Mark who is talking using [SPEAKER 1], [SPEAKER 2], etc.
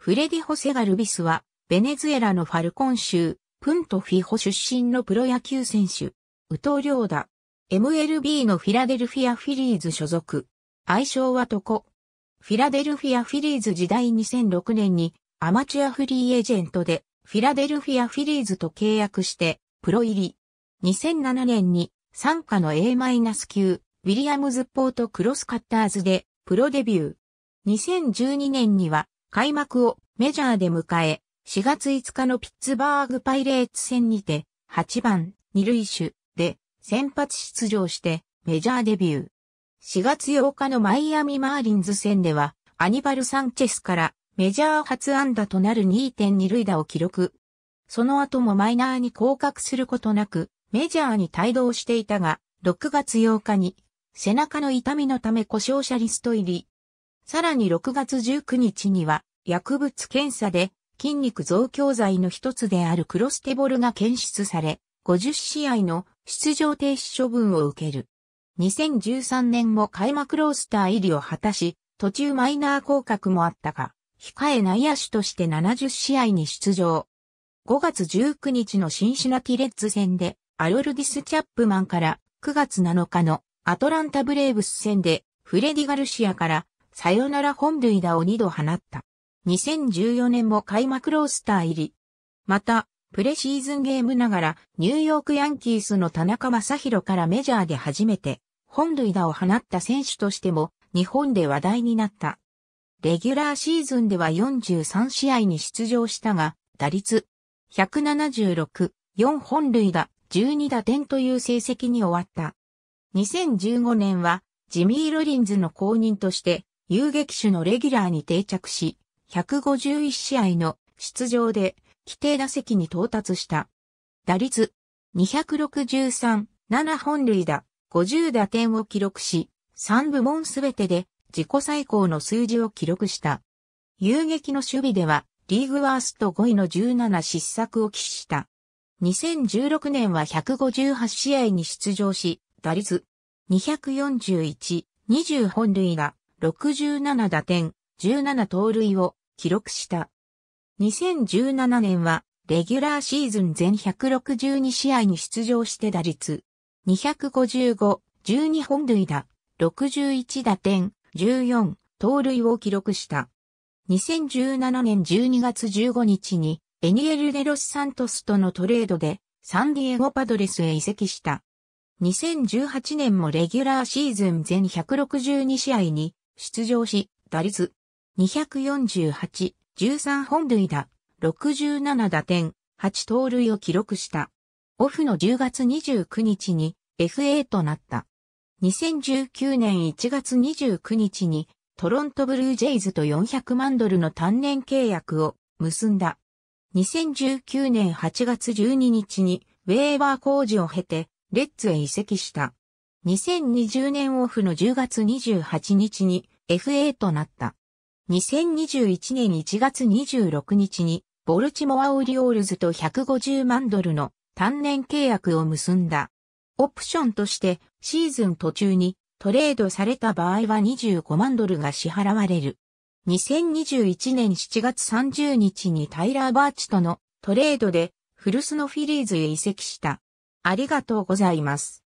[SPEAKER 1] フレディ・ホセガルビスは、ベネズエラのファルコン州、プントフィホ出身のプロ野球選手、ウトリョーダ。MLB のフィラデルフィアフィリーズ所属。愛称はトコ。フィラデルフィアフィリーズ時代2006年にアマチュアフリーエージェントでフィラデルフィアフィリーズと契約してプロ入り。2007年に参加の A- 9ウィリアムズポートクロスカッターズでプロデビュー。2012年には開幕をメジャーで迎え、4月5日のピッツバーグパイレーツ戦にて、8番、二塁手で先発出場してメジャーデビュー。4月8日のマイアミマーリンズ戦では、アニバル・サンチェスからメジャー初安打となる2.2塁打を記録。その後もマイナーに降格することなく、メジャーに帯同していたが、6月8日に背中の痛みのため故障者リスト入り、さらに6月19日には、薬物検査で筋肉増強剤の一つであるクロステボルが検出され、50試合の出場停止処分を受ける。2013年も開幕ロースター入りを果たし、途中マイナー降格もあったが、控え内野手として70試合に出場。5月19日のシンシナティレッズ戦で、アロルディス・チャップマンから9月7日のアトランタ・ブレーブス戦で、フレディ・ガルシアからサヨナラ本塁打を2度放った。2014年も開幕ロースター入り。また、プレシーズンゲームながら、ニューヨークヤンキースの田中正宏からメジャーで初めて、本塁打を放った選手としても、日本で話題になった。レギュラーシーズンでは43試合に出場したが、打率176、4本塁打、12打点という成績に終わった。2015年は、ジミー・ロリンズの後任として、遊撃手のレギュラーに定着し、151試合の出場で規定打席に到達した。打率263、7本塁打、50打点を記録し、3部門すべてで自己最高の数字を記録した。遊撃の守備では、リーグワースト5位の17失策を喫した。2016年は158試合に出場し、打率241、20本塁打、67打点、17盗塁を記録した。2017年は、レギュラーシーズン全162試合に出場して打率、255、12本塁打、61打点、14、盗塁を記録した。2017年12月15日に、エニエル・デロス・サントスとのトレードで、サンディエゴ・パドレスへ移籍した。2018年もレギュラーシーズン全162試合に出場し、打率248、13本塁打、67打点、8盗塁を記録した。オフの10月29日に FA となった。2019年1月29日にトロントブルージェイズと400万ドルの単年契約を結んだ。2019年8月12日にウェーバー工事を経てレッツへ移籍した。2020年オフの10月28日に FA となった。2021年1月26日にボルチモアオリオールズと150万ドルの単年契約を結んだ。オプションとしてシーズン途中にトレードされた場合は25万ドルが支払われる。2021年7月30日にタイラー・バーチとのトレードでフルスのフィリーズへ移籍した。ありがとうございます。